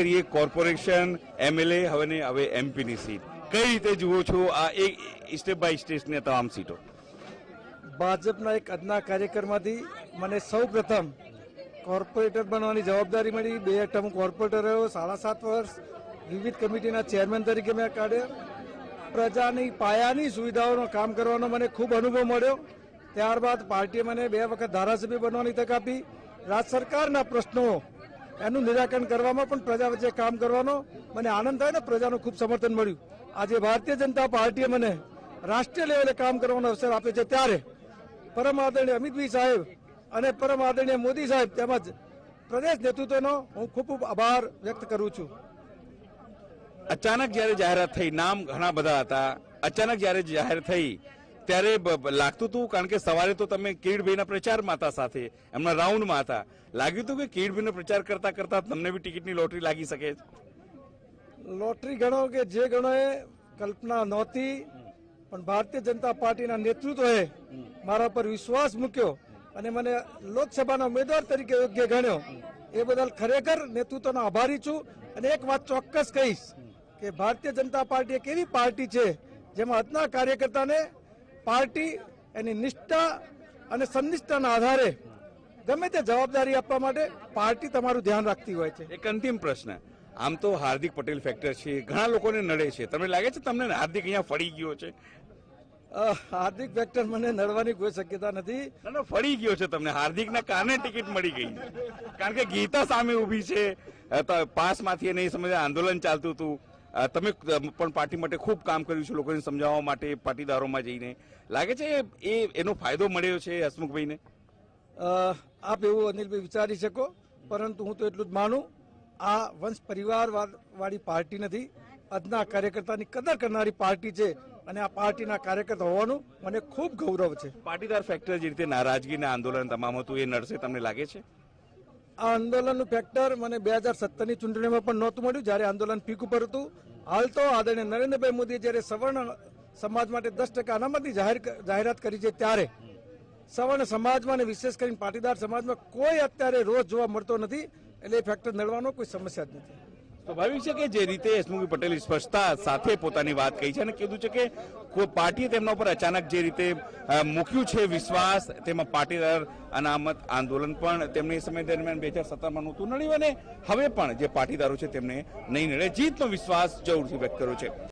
કરીએ corporation MLA હવે હવે એમપીની સીટ કઈ રીતે જુઓ છો આ એક સ્ટેપ બાય સ્ટેપની તમામ સીટો ભાજપના એક અદના કાર્યકરમાંથી મને સૌ પ્રથમ કોર્પોરેટર બનવાની જવાબદારી મળી બે ટર્મ કોર્પોરેટર રહ્યો સાડા સાત વર્ષ વિવિધ કમિટીના ચેરમેન તરીકે મેં કાઢ્યા પ્રજાની પાયાની સુવિધાઓનો કામ કરવાનો મને ખૂબ અનુભવ મળ્યો ત્યારબાદ પાર્ટીએ મને બે વખત ધારાસભ્ય બનવાની તક આપી રાજ્ય સરકારના પ્રશ્નો એનું નિરાકરણ કરવામાં પણ પ્રજા વચ્ચે કામ કરવાનો મને આનંદ થાય ને પ્રજાનું ખૂબ સમર્થન મળ્યું આજે ભારતીય જનતા પાર્ટીએ મને રાષ્ટ્રીય લેવલે કામ કરવાનો અવસર આપ્યો છે ત્યારે પરમ આદરણીય અમિતભાઈ સાહેબ અને પરમ આદરણીય મોદી સાહેબ તેમજ પ્રદેશ નેતૃત્વનો હું ખૂબ ખૂબ આભાર વ્યક્ત કરું છું અચાનક જ્યારે જાહેરાત થઈ નામ ઘણા બધા હતા અચાનક જ્યારે જાહેર થઈ ત્યારે લાગતું હતું કારણ કે સવારે તો તમે કિરીટભાઈના પ્રચારમાં હતા સાથે એમના રાઉન્ડમાં હતા લાગ્યું હતું કે કિરીટભાઈનો પ્રચાર કરતા કરતા તમને બી ટિકિટની લોટરી લાગી શકે લોટરી ગણો કે જે ગણો એ કલ્પના નહોતી પણ ભારતીય જનતા પાર્ટીના નેતૃત્વએ મારા પર વિશ્વાસ મૂક્યો અને મને લોકસભાના ઉમેદવાર તરીકે યોગ્ય ગણ્યો એ બદલ ખરેખર નેતૃત્વનો આભારી છું અને એક વાત ચોક્કસ કહીશ કે ભારતીય જનતા પાર્ટી એક એવી પાર્ટી છે જેમાં આજના કાર્યકર્તાને પાર્ટી એની નિષ્ઠા અને સંનિષ્ઠાના આધારે ગમે તે જવાબદારી આપવા માટે પાર્ટી તમારું ધ્યાન રાખતી હોય છે એક અંતિમ પ્રશ્ન આમ તો હાર્દિક પટેલ ફેક્ટર છે ઘણા લોકોને નડે છે તમને લાગે છે તમને હાર્દિક અહીંયા ફળી ગયો છે હાર્દિક ફેક્ટર મને નડવાની કોઈ શક્યતા નથી ફરી ગયો છે તમને હાર્દિકના કારણે ટિકિટ મળી ગઈ કારણ કે ગીતા સામે ઊભી છે પાસમાંથી નહીં સમજે આંદોલન ચાલતું હતું તમે પણ પાર્ટી માટે ખૂબ કામ કર્યું છે લોકોને સમજાવવા માટે પાટીદારોમાં જઈને લાગે છે એ એનો ફાયદો મળ્યો છે હસમુખભાઈને આપ એવું અનિલભાઈ વિચારી શકો પરંતુ હું તો એટલું જ માનું આ વંશ પરિવારવાળી પાર્ટી નથી આજના કાર્યકર્તાની કદર કરનારી પાર્ટી છે અને આ પાર્ટીના કાર્યકર્તા હોવાનું મને ખૂબ ગૌરવ છે પાટીદાર ફેક્ટર જે રીતે નારાજગીના આંદોલન તમામ હતું એ નડશે તમને લાગે છે આ આંદોલનનું ફેક્ટર મને બે હજાર સત્તરની ચૂંટણીમાં પણ નહોતું મળ્યું જ્યારે આંદોલન પીક ઉપર હતું હાલ તો આદરણીય નરેન્દ્રભાઈ મોદીએ જ્યારે સવર્ણ સમાજ માટે દસ ટકા અનામતની જાહેર જાહેરાત કરી છે ત્યારે સવર્ણ સમાજમાં અને વિશેષ કરીને પાટીદાર સમાજમાં કોઈ અત્યારે રોજ જોવા મળતો નથી એટલે એ ફેક્ટર નડવાનો કોઈ સમસ્યા જ નથી સ્વાભાવિક છે કે જે રીતે હસમુખી પટેલે સ્પષ્ટતા સાથે પોતાની વાત કહી છે અને કીધું છે કે પાર્ટીએ તેમના ઉપર અચાનક જે રીતે મૂક્યું છે વિશ્વાસ તેમાં પાટીદાર અનામત આંદોલન પણ તેમની સમય દરમિયાન બે હજાર સત્તરમાં નહોતું નડ્યું અને હવે પણ જે પાટીદારો છે તેમને નહીં નડે જીતનો વિશ્વાસ જરૂરથી વ્યક્ત કર્યો છે